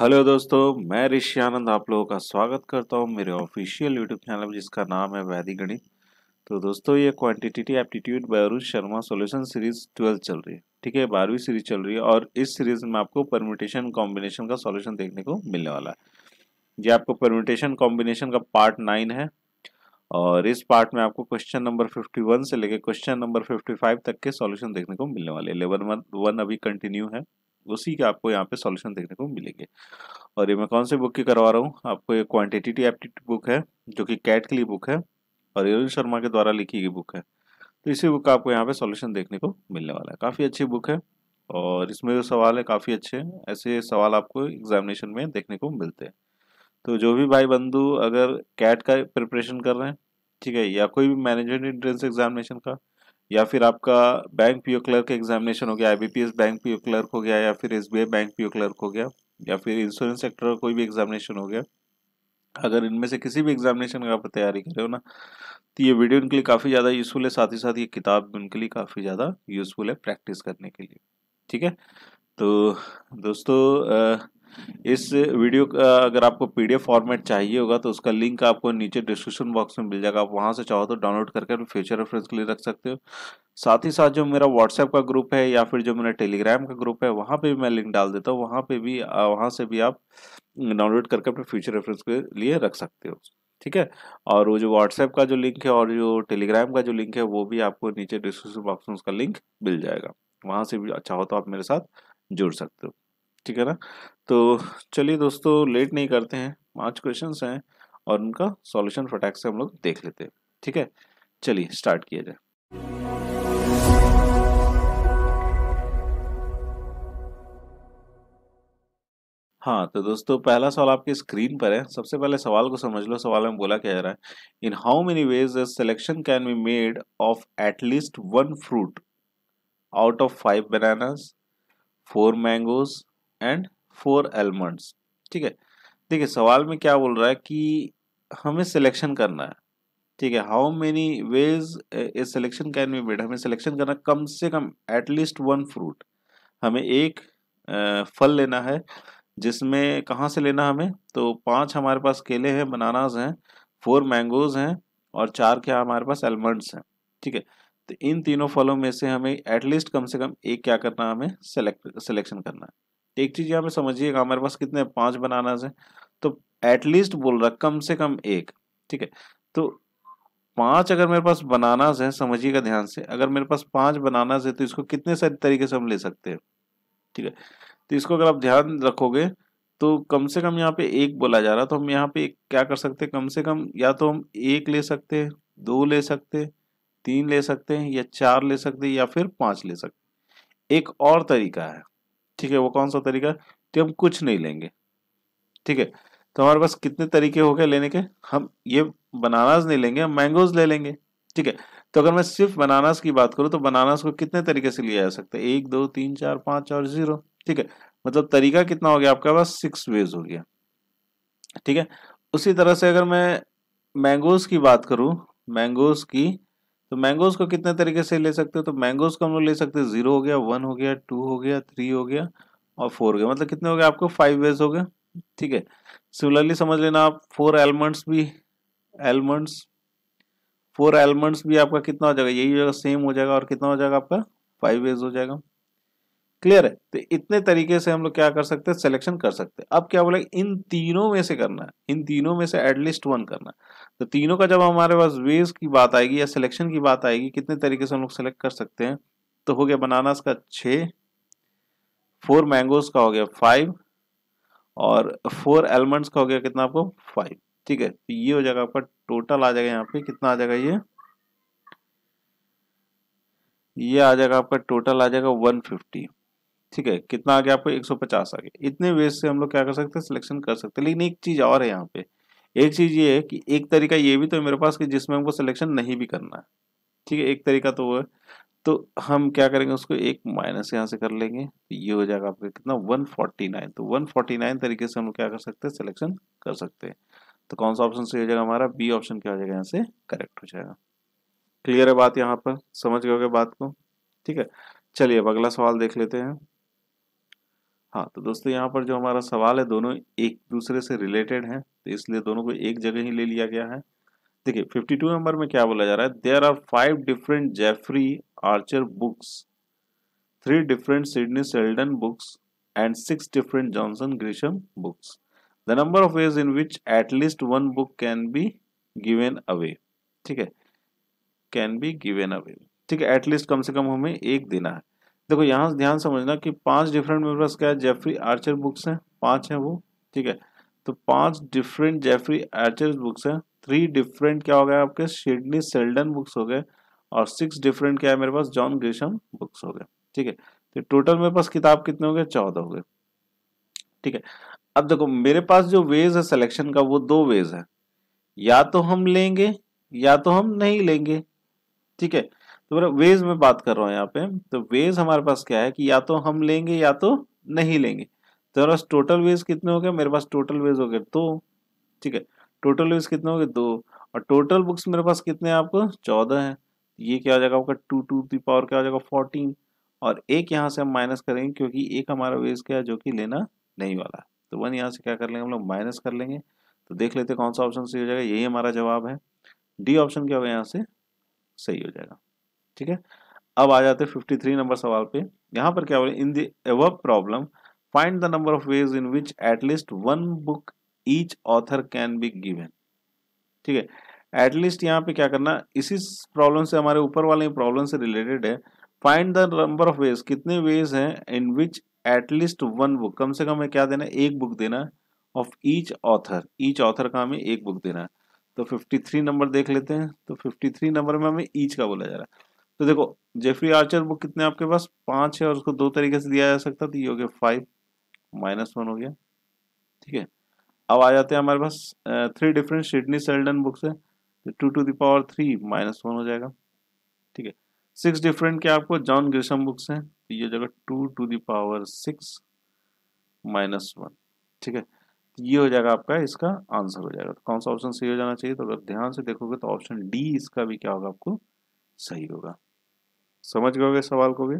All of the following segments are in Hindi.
हेलो दोस्तों मैं ऋषि आनंद आप लोगों का स्वागत करता हूं मेरे ऑफिशियल यूट्यूब चैनल में जिसका नाम है वैदिक गणित तो दोस्तों ये quantity aptitude Varun Sharma solution series twelfth चल रही है ठीक है बारहवीं सीरीज चल रही है और इस सीरीज में आपको परमिटेशन कॉम्बिनेशन का सोल्यूशन देखने को मिलने वाला है ये आपको परमिटेशन कॉम्बिनेशन का पार्ट नाइन है और इस पार्ट में आपको क्वेश्चन नंबर फिफ्टी से लेकर क्वेश्चन नंबर फिफ्टी तक के सॉल्यूशन देखने को मिलने वाले लेवल वन अभी कंटिन्यू है उसी के आपको यहाँ पे सॉल्यूशन देखने को मिलेंगे और ये मैं कौन से बुक की करवा रहा हूँ आपको ये क्वान्टिटेटिव एप्टीट्यूड बुक है जो कि कैट के लिए बुक है और रोहित शर्मा के द्वारा लिखी गई बुक है तो इसी बुक का आपको यहाँ पे सॉल्यूशन देखने को मिलने वाला है काफ़ी अच्छी बुक है और इसमें जो सवाल है काफ़ी अच्छे हैं ऐसे सवाल आपको एग्जामिनेशन में देखने को मिलते हैं तो जो भी भाई बंधु अगर कैट का प्रिपरेशन कर रहे हैं ठीक है या कोई भी मैनेजमेंट एंट्रेंस एग्जामिनेशन का या फिर आपका बैंक पीओ क्लर्क एग्जामिनेशन हो गया आईबीपीएस बैंक पीओ क्लर्क हो गया या फिर एसबीआई बैंक पीओ क्लर्क हो गया या फिर इंश्योरेंस सेक्टर का कोई भी एग्जामिनेशन हो गया अगर इनमें से किसी भी एग्जामिनेशन का आप तैयारी कर रहे हो ना तो ये वीडियो उनके लिए काफ़ी ज़्यादा यूज़फुल है साथ ही साथ ये किताब उनके लिए काफ़ी ज़्यादा यूज़फुल है प्रैक्टिस करने के लिए ठीक है तो दोस्तों इस वीडियो का अगर आपको पीडीएफ फॉर्मेट चाहिए होगा तो उसका लिंक आपको नीचे डिस्क्रिप्शन बॉक्स में मिल जाएगा आप वहाँ से चाहो तो डाउनलोड करके फ्यूचर रेफरेंस के लिए रख सकते हो साथ ही साथ जो मेरा व्हाट्सएप का ग्रुप है या फिर जो मेरा टेलीग्राम का ग्रुप है वहाँ पे भी मैं लिंक डाल देता हूँ वहाँ पे भी वहाँ से भी आप डाउनलोड करके अपने फ्यूचर रेफरेंस के लिए रख सकते हो ठीक है और वो जो व्हाट्सएप का जो लिंक है और जो टेलीग्राम का जो लिंक है वो भी आपको नीचे डिस्क्रिप्शन बॉक्स में उसका लिंक मिल जाएगा वहाँ से भी अच्छा हो तो आप मेरे साथ जुड़ सकते हो ठीक है ना तो चलिए दोस्तों लेट नहीं करते हैं पांच क्वेश्चन हैं और उनका सॉल्यूशन फटाक से हम लोग देख लेते हैं ठीक है चलिए स्टार्ट किया जाए हाँ तो दोस्तों पहला सवाल आपकी स्क्रीन पर है सबसे पहले सवाल को समझ लो सवाल में बोला क्या रहा है in how many ways selection can be made of at least one fruit out of five bananas four mangoes and four almonds ठीक है देखिए सवाल में क्या बोल रहा है कि हमें सिलेक्शन करना है ठीक है how many ways a selection can be made हमें सिलेक्शन करना कम से कम एटलीस्ट वन फ्रूट हमें एक फल लेना है जिसमें कहाँ से लेना हमें तो पांच हमारे पास केले हैं बनानाज हैं फोर मैंगोज हैं और चार क्या हमारे पास एलमंड्स हैं ठीक है तो इन तीनों फलों में से हमें एटलीस्ट कम से कम एक क्या करना है हमें सेलेक्ट सिलेक्शन करना है एक चीज यहाँ पे समझिएगा हमारे पास कितने पांच बनाना है तो एटलीस्ट बोल रहा कम से कम एक ठीक है तो पांच अगर मेरे पास बनानाज है समझिएगा ध्यान से अगर मेरे पास पांच बनानाज है तो इसको कितने सारे तरीके से हम ले सकते हैं ठीक है तो इसको अगर आप ध्यान रखोगे तो कम से कम यहाँ पे एक बोला जा रहा तो हम यहाँ पे क्या कर सकते हैं कम से कम या तो हम एक ले सकते हैं दो ले सकते हैं तीन ले सकते हैं या चार ले सकते हैं या फिर पांच ले सकते एक और तरीका है ठीक है वो कौन सा तरीका कि तो हम कुछ नहीं लेंगे ठीक है तो हमारे पास कितने तरीके हो गए लेने के हम ये बनानास नहीं लेंगे हम मैंगोज ले लेंगे ठीक है तो अगर मैं सिर्फ बनानास की बात करूँ तो बनानास को कितने तरीके से लिया जा सकता है एक दो तीन चार पाँच और जीरो ठीक है मतलब तरीका कितना हो गया आपके पास सिक्स वेज हो गया ठीक है उसी तरह से अगर मैं मैंगोज की बात करूँ मैंगोज की तो मैंगोज को कितने तरीके से ले सकते हो तो मैंगोज को हम लोग ले सकते हैं जीरो हो गया वन हो गया टू हो गया थ्री हो गया और फोर हो गया मतलब कितने हो गए आपको फाइव वेज हो गए ठीक है सिमिलरली समझ लेना आप फोर एलमंड्स भी एलमंड्स फोर एलमंड्स भी आपका कितना हो जाएगा यही हो जाएगा सेम हो जाएगा और कितना हो जाएगा आपका फाइव वेज हो जाएगा क्लियर है तो इतने तरीके से हम लोग क्या कर सकते हैं सिलेक्शन कर सकते हैं अब क्या बोले इन तीनों में से करना है इन तीनों में से एटलीस्ट वन करना तो तीनों का जब हमारे पास वेज की बात आएगी या सिलेक्शन की बात आएगी कितने तरीके से हम लोग सेलेक्ट कर सकते हैं तो हो गया बनानास का छः फोर मैंगोज का हो गया फाइव और फोर एलमंड्स का हो गया कितना आपको फाइव ठीक है तो ये हो जाएगा आपका टोटल आ जाएगा यहाँ पे कितना आ जाएगा ये ये आ जाएगा आपका टोटल आ जाएगा फिफ्टी ठीक है कितना आ गया आपको 150 आ गया इतने वेज से हम लोग क्या कर सकते हैं सिलेक्शन कर सकते हैं लेकिन एक चीज़ और है यहाँ पे एक चीज़ ये है कि एक तरीका ये भी तो है मेरे पास कि जिसमें हमको सिलेक्शन नहीं भी करना है ठीक है एक तरीका तो वो है तो हम क्या करेंगे उसको एक माइनस यहाँ से कर लेंगे तो ये हो जाएगा आपका कितना नाइन तो नाइन तरीके से हम लोग क्या कर सकते हैं सिलेक्शन कर सकते हैं तो कौन सा ऑप्शन सही हो जाएगा हमारा बी ऑप्शन क्या हो जाएगा यहाँ से करेक्ट हो जाएगा क्लियर है बात यहाँ पर समझ गए बात को ठीक है चलिए अब अगला सवाल देख लेते हैं हाँ तो दोस्तों यहाँ पर जो हमारा सवाल है दोनों एक दूसरे से रिलेटेड हैं तो इसलिए दोनों को एक जगह ही ले लिया गया है देखिए 52 नंबर में क्या बोला जा रहा है there are five different Jeffrey Archer books three different Sidney Sheldon books and six different Johnson Grisham books the number of ways in which at least one book can be given away ठीक है कैन बी गिवेन अवे ठीक है एटलीस्ट कम से कम हमें एक देना है देखो यहाँ ध्यान समझना कि पांच डिफरेंट मेरे पास क्या है जेफरी आर्चर बुक्स हैं पांच हैं वो ठीक है तो पांच डिफरेंट जेफरी आर्चर बुक्स हैं थ्री डिफरेंट क्या हो गया आपके शिडनी सेल्डन बुक्स हो गए और सिक्स डिफरेंट क्या है मेरे पास जॉन ग्रेशम बुक्स हो गए ठीक है तो टोटल मेरे पास किताब कितने हो गए चौदह हो गए ठीक है अब देखो मेरे पास जो वेज है सिलेक्शन का वो दो वेज है या तो हम लेंगे या तो हम नहीं लेंगे ठीक है तो मेरा मतलब वेज में बात कर रहा हूँ यहाँ पे तो वेज हमारे पास क्या है कि या तो हम लेंगे या तो नहीं लेंगे तो मेरे पास टोटल वेज कितने हो गए मेरे पास टोटल वेज हो गए दो ठीक है टोटल वेज कितने हो गए दो और टोटल बुक्स मेरे पास कितने हैं आपको चौदह हैं ये क्या हो जाएगा आपका टू टू दी पावर क्या हो जाएगा फोर्टीन और एक यहाँ से हम माइनस करेंगे क्योंकि एक हमारा वेज क्या है जो कि लेना नहीं वाला तो वन यहाँ से क्या कर लेंगे हम लोग माइनस कर लेंगे तो देख लेते कौन सा ऑप्शन सही हो जाएगा यही हमारा जवाब है डी ऑप्शन क्या होगा यहाँ से सही हो जाएगा ठीक है अब आ जाते फिफ्टी थ्री नंबर सवाल पे यहाँ पर क्या बोले in the problem find the number of ways in which at least one book each author can be given ठीक है एटलीस्ट यहाँ पे क्या करना इसी प्रॉब्लम से हमारे ऊपर वाले प्रॉब्लम से रिलेटेड है find the number of ways कितने वेज हैं in which at least one book कम से कम है क्या देना एक बुक देना of each author each author का हमें एक बुक देना है तो 53 नंबर देख लेते हैं तो 53 नंबर में हमें ईच का बोला जा रहा है तो देखो जेफरी आर्चर बुक कितने आपके पास पाँच है और उसको दो तरीके से दिया जा सकता तो ये हो गया फाइव माइनस वन हो गया ठीक है अब आ जाते हैं हमारे पास three different Sidney Sheldon books है तो two to the power three minus one हो जाएगा ठीक है सिक्स डिफरेंट के आपको जॉन ग्रिशम बुक्स हैं तो ये हो जाएगा two to the power six minus one ठीक है तो ये हो जाएगा आपका इसका आंसर हो जाएगा तो कौन सा ऑप्शन सही हो जाना चाहिए तो अगर ध्यान से देखोगे तो ऑप्शन डी इसका भी क्या होगा आपको सही होगा समझ गए सवाल को भी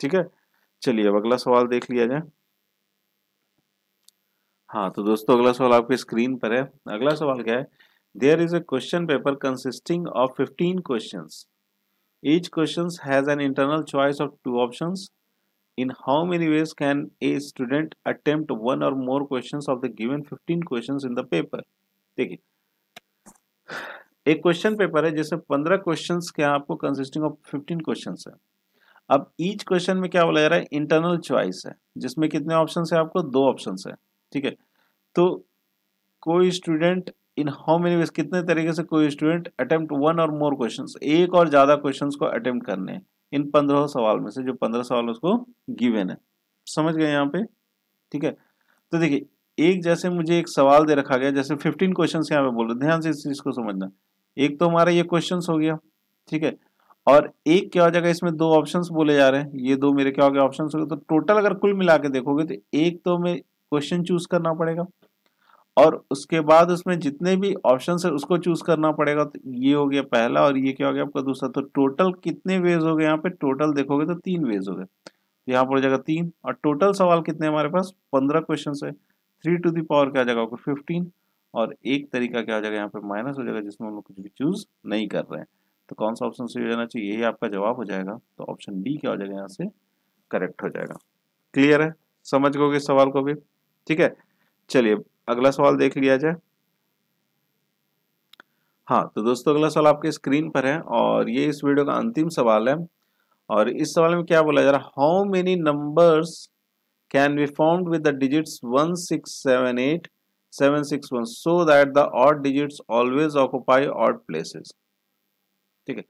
ठीक है चलिए अब अगला सवाल देख लिया जाए हाँ तो दोस्तों अगला सवाल आपके स्क्रीन पर है अगला सवाल क्या है there is a question paper consisting of fifteen question each question has an internal choice of two option in how many ways can a student attempt one or more question of the given fifteen question in the paper देखिए एक क्वेश्चन पेपर है जिसमें पंद्रह क्वेश्चन क्या आपको कंसिस्टिंग ऑफ फिफ्टीन क्वेश्चन है अब ईच क्वेश्चन में क्या बोला जा रहा है इंटरनल चॉइस है जिसमें कितने ऑप्शन है आपको दो ऑप्शन है ठीक है तो कोई student in how many ways कितने तरीके से कोई student attempt one or more question एक और ज्यादा क्वेश्चन को अटेम्प्ट करने हैं इन पंद्रह सवाल में से जो पंद्रह सवाल उसको गिवेन है समझ गए यहाँ पे ठीक है तो देखिए एक जैसे मुझे एक सवाल दे रखा गया जैसे फिफ्टीन क्वेश्चन यहाँ पे बोल रहे ध्यान से इस चीज को समझना एक तो हमारा ये क्वेश्चन हो गया ठीक है और एक क्या हो जाएगा इसमें दो ऑप्शंस बोले जा रहे हैं ये दो मेरे क्या हो गया ऑप्शन हो गए तो टोटल अगर कुल मिला के देखोगे तो एक तो हमें क्वेश्चन चूज करना पड़ेगा और उसके बाद उसमें जितने भी ऑप्शन है उसको चूज करना पड़ेगा तो ये हो गया पहला और ये क्या हो गया आपका दूसरा तो टोटल कितने वेज हो गए यहाँ पे टोटल देखोगे तो तीन वेज हो गए तो यहाँ पर हो जाएगा तीन और टोटल सवाल कितने हमारे पास पंद्रह क्वेश्चन है थ्री टू दावर क्या जाएगा फिफ्टीन और एक तरीका क्या हो जाएगा यहाँ पे माइनस हो जाएगा जिसमें हम लोग कुछ भी चूज नहीं कर रहे हैं तो कौन सा ऑप्शन सही हो जाना चाहिए यही आपका जवाब हो जाएगा तो ऑप्शन डी क्या हो जाएगा यहाँ से करेक्ट हो जाएगा क्लियर है समझ गए इस सवाल को भी ठीक है चलिए अगला सवाल देख लिया जाए हाँ तो दोस्तों अगला सवाल आपके स्क्रीन पर है और ये इस वीडियो का अंतिम सवाल है और इस सवाल में क्या बोला जा रहा how many numbers can be found with the digits one six seven eight 761 so that the odd digits always occupy odd places ठीक है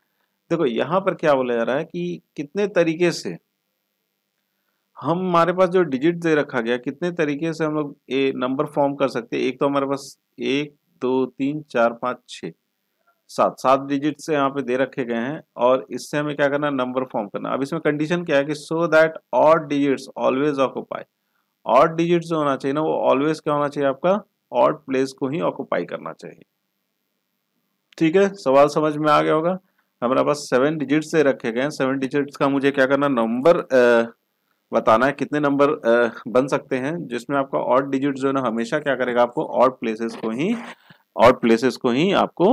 देखो यहां पर क्या बोला जा रहा है कि कितने तरीके से हम हमारे पास जो डिजिट दे रखा गया कितने तरीके से हम लोग ए नंबर फॉर्म कर सकते हैं एक तो हमारे पास एक दो तीन चार पाँच छ सात सात डिजिट से यहाँ पे दे रखे गए हैं और इससे हमें क्या करना नंबर फॉर्म करना अब इसमें कंडीशन क्या है कि so that odd digits always occupy odd digit जो होना चाहिए ना वो ऑलवेज क्या होना चाहिए आपका और प्लेस को ही ऑक्यूपाई करना चाहिए ठीक है सवाल समझ में आ गया होगा हमारे पास सेवन डिजिट से रखे गए हैं सेवन डिजिट्स का मुझे क्या करना नंबर बताना है कितने नंबर बन सकते हैं जिसमें आपका ऑड डिजिट जो है ना हमेशा क्या करेगा आपको ऑड प्लेसेस को ही ऑड प्लेसेस को ही आपको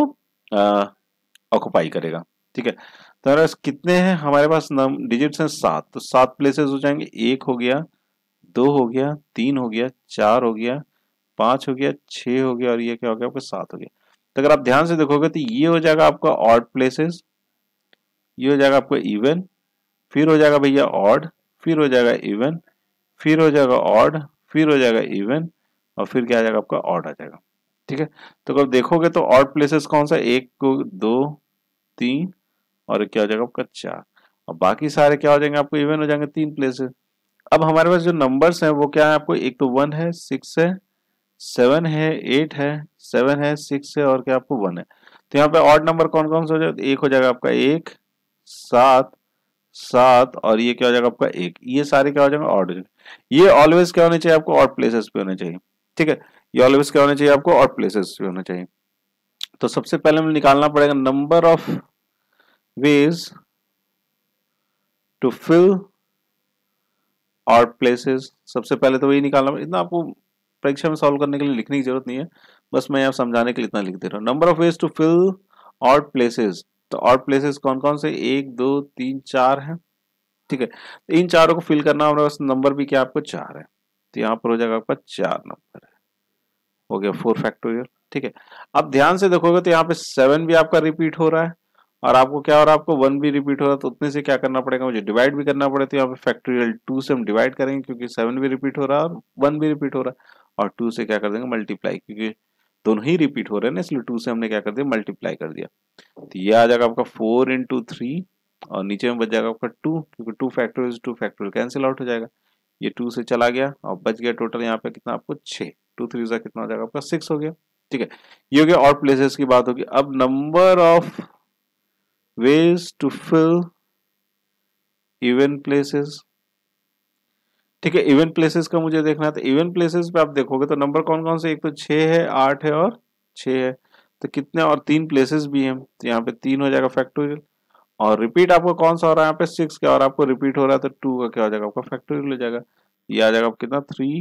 ऑक्यूपाई करेगा ठीक है तो हमारे पास कितने हैं हमारे पास डिजिट्स हैं सात तो सात प्लेसेस हो जाएंगे एक हो गया दो हो गया तीन हो गया चार हो गया पांच हो गया छ हो गया और ये क्या हो गया आपका सात हो गया तो अगर आप ध्यान से देखोगे तो ये हो जाएगा आपका ऑड प्लेसेस ये हो जाएगा आपका इवन फिर हो जाएगा भैया ऑड फिर हो जाएगा इवन फिर हो जाएगा ऑड फिर हो जाएगा इवन और फिर क्या आ जाएगा आपका ऑड आ जाएगा ठीक है तो अगर देखोगे तो ऑड प्लेसेस कौन सा एक को दो तीन और क्या हो जाएगा आपका चार और बाकी सारे क्या हो जाएंगे आपको इवन हो जाएंगे तीन प्लेसेस अब हमारे पास जो नंबर्स हैं वो क्या है आपको एक तो वन है सिक्स है सेवन है एट है सेवन है सिक्स है और क्या आपको वन है तो यहाँ पे ऑड नंबर कौन कौन सा हो जाएगा एक हो जाएगा आपका एक सात सात और ये क्या हो जाएगा आपका एक ये सारे क्या हो जाएगा ऑड हो ये ऑलवेज क्या होने चाहिए आपको ऑड प्लेसेस पे होने चाहिए ठीक है ये ऑलवेज क्या होने चाहिए आपको ऑड प्लेसेस पे होने चाहिए तो सबसे पहले हमें निकालना पड़ेगा number of ways to fill odd places सबसे पहले तो वही निकालना इतना आपको परीक्षा में सॉल्व करने के लिए लिखने की जरूरत नहीं है बस मैं यहाँ समझाने के लिए इतना लिख दे रहा हूँ number of ways to fill odd places तो ऑट प्लेसेस कौन कौन से एक दो तीन चार हैं ठीक है तो इन चारों को फिल करना हमारे पास नंबर भी क्या आपको चार है तो यहाँ पर हो जाएगा आपका चार नंबर है हो गया फोर फैक्टोरियल ठीक है अब ध्यान से देखोगे तो यहाँ पे सेवन भी आपका रिपीट हो रहा है और आपको क्या और आपको वन भी रिपीट हो रहा है तो उतने से क्या करना पड़ेगा मुझे डिवाइड भी करना पड़ेगा तो यहाँ पे फैक्टोरियल टू से हम डिवाइड करेंगे क्योंकि सेवन भी रिपीट हो रहा है और वन भी रिपीट हो रहा है और टू से क्या कर देंगे मल्टीप्लाई क्योंकि दोनों ही रिपीट हो रहे हैं ना इसलिए टू से हमने क्या कर दिया मल्टीप्लाई कर दिया तो ये आ जाएगा आपका फोर इंटू थ्री और नीचे में बच जाएगा आपका टू क्योंकि two factorial two factor cancel out हो जाएगा ये टू से चला गया और बच गया टोटल यहाँ पे कितना आपको छः टू थ्री सा कितना हो जाएगा आपका सिक्स हो गया ठीक है ये हो गया और प्लेसेस की बात होगी अब number of ways to fill even places ठीक है इवेंट प्लेसेस का मुझे देखना है तो इवन प्लेसेस पे आप देखोगे तो नंबर कौन कौन से एक तो छ है आठ है और छ है तो कितने और तीन प्लेसेस भी हैं तो यहाँ पे तीन हो जाएगा फैक्टोरियल और रिपीट आपको कौन सा हो रहा है यहाँ पे सिक्स का और आपको रिपीट हो रहा है तो टू का क्या हो जाएगा आपका फैक्टोरियल हो जाएगा ये आ जाएगा आप कितना थ्री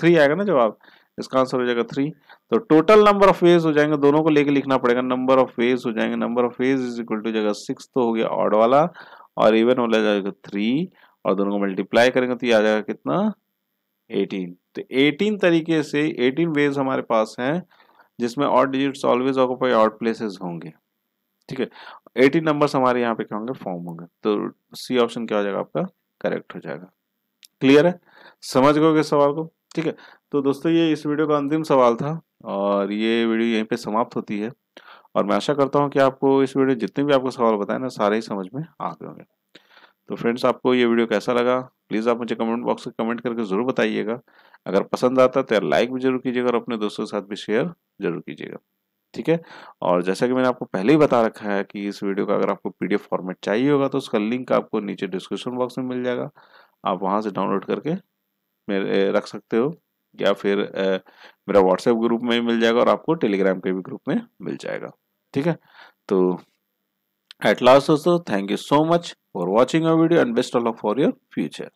थ्री आएगा ना जवाब इसका आंसर हो जाएगा थ्री तो टोटल नंबर ऑफ फेज हो जाएंगे दोनों को लेके लिखना पड़ेगा नंबर ऑफ फेज हो जाएंगे number of ways is equal to जाएगा सिक्स तो हो गया ऑड वाला और इवन वाला जाएगा थ्री और दोनों को मल्टीप्लाई करेंगे तो ये आ जाएगा कितना 18 तो 18 तरीके से 18 वेज हमारे पास हैं जिसमें odd digits always occupy odd places होंगे ठीक है 18 नंबर्स हमारे यहाँ पे क्या होंगे फॉर्म होंगे तो सी ऑप्शन क्या हो जाएगा आपका करेक्ट हो जाएगा क्लियर है समझ गए सवाल को ठीक है तो दोस्तों ये इस वीडियो का अंतिम सवाल था और ये वीडियो यहीं पर समाप्त होती है और मैं आशा करता हूँ कि आपको इस वीडियो जितने भी आपको सवाल बताए ना सारे ही समझ में आ गए होंगे तो फ्रेंड्स आपको ये वीडियो कैसा लगा प्लीज़ आप मुझे कमेंट बॉक्स में कमेंट करके ज़रूर बताइएगा अगर पसंद आता तो यार लाइक भी जरूर कीजिएगा और अपने दोस्तों के साथ भी शेयर जरूर कीजिएगा ठीक है और जैसा कि मैंने आपको पहले ही बता रखा है कि इस वीडियो का अगर आपको पीडीएफ फॉर्मेट चाहिए होगा तो उसका लिंक आपको नीचे डिस्क्रिप्शन बॉक्स में मिल जाएगा आप वहाँ से डाउनलोड करके मेरे रख सकते हो या फिर ए, मेरा व्हाट्सएप ग्रुप में मिल जाएगा और आपको टेलीग्राम के भी ग्रुप में मिल जाएगा ठीक है तो At last also, thank you so much for watching our video and best of luck for your future.